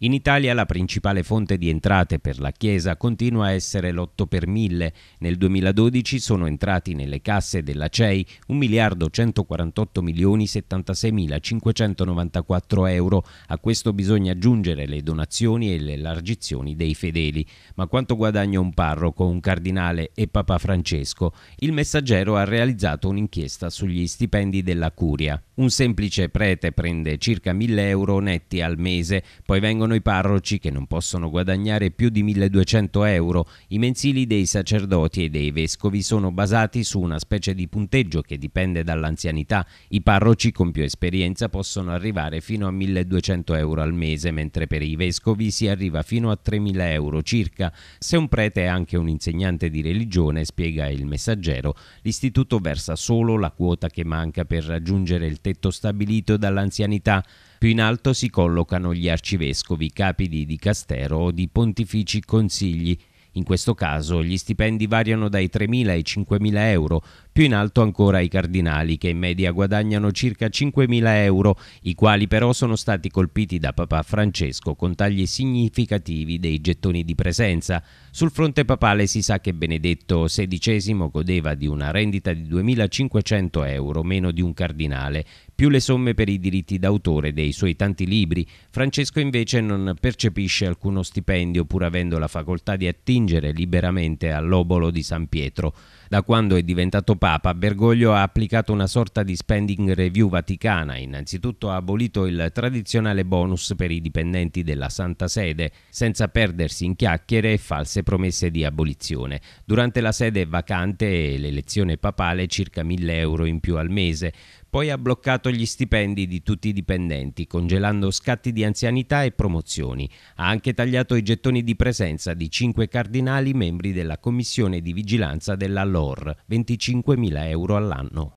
In Italia la principale fonte di entrate per la Chiesa continua a essere l'8 per 1000. Nel 2012 sono entrati nelle casse della CEI 1 miliardo 148 milioni 76 mila 594 euro. A questo bisogna aggiungere le donazioni e le largizioni dei fedeli. Ma quanto guadagna un parroco, un cardinale e Papa Francesco? Il messaggero ha realizzato un'inchiesta sugli stipendi della Curia. Un semplice prete prende circa 1000 euro netti al mese, poi vengono vengono i parroci che non possono guadagnare più di 1200 euro. I mensili dei sacerdoti e dei vescovi sono basati su una specie di punteggio che dipende dall'anzianità. I parroci con più esperienza possono arrivare fino a 1200 euro al mese, mentre per i vescovi si arriva fino a 3000 euro circa. Se un prete è anche un insegnante di religione, spiega il messaggero, l'istituto versa solo la quota che manca per raggiungere il tetto stabilito dall'anzianità. Più in alto si collocano gli arcivescovi vescovi, capi di dicastero o di pontifici consigli. In questo caso gli stipendi variano dai 3.000 ai 5.000 euro, più in alto ancora i cardinali che in media guadagnano circa 5.000 euro, i quali però sono stati colpiti da Papa Francesco con tagli significativi dei gettoni di presenza. Sul fronte papale si sa che Benedetto XVI godeva di una rendita di 2.500 euro, meno di un cardinale, più le somme per i diritti d'autore dei suoi tanti libri. Francesco invece non percepisce alcuno stipendio pur avendo la facoltà di attingere liberamente all'obolo di San Pietro. Da quando è diventato Papa, Bergoglio ha applicato una sorta di spending review vaticana. Innanzitutto ha abolito il tradizionale bonus per i dipendenti della Santa Sede, senza perdersi in chiacchiere e false promesse di abolizione. Durante la sede vacante e l'elezione papale circa 1000 euro in più al mese. Poi ha bloccato gli stipendi di tutti i dipendenti, congelando scatti di anzianità e promozioni. Ha anche tagliato i gettoni di presenza di cinque cardinali membri della Commissione di Vigilanza della LOR, 25 5.000 euro all'anno.